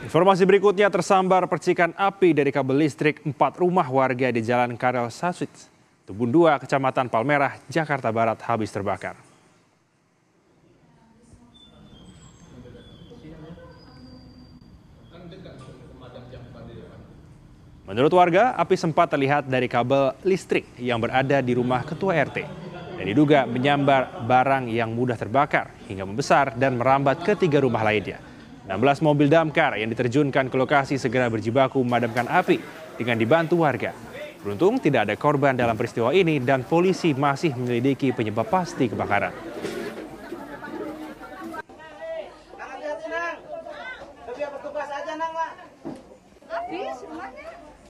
Informasi berikutnya tersambar percikan api dari kabel listrik empat rumah warga di Jalan Karel Saswit, Tubun 2, Kecamatan Palmerah, Jakarta Barat habis terbakar. Menurut warga, api sempat terlihat dari kabel listrik yang berada di rumah ketua RT dan diduga menyambar barang yang mudah terbakar hingga membesar dan merambat ke tiga rumah lainnya. 16 mobil damkar yang diterjunkan ke lokasi segera berjibaku memadamkan api dengan dibantu warga. Beruntung tidak ada korban dalam peristiwa ini dan polisi masih menyelidiki penyebab pasti kebakaran.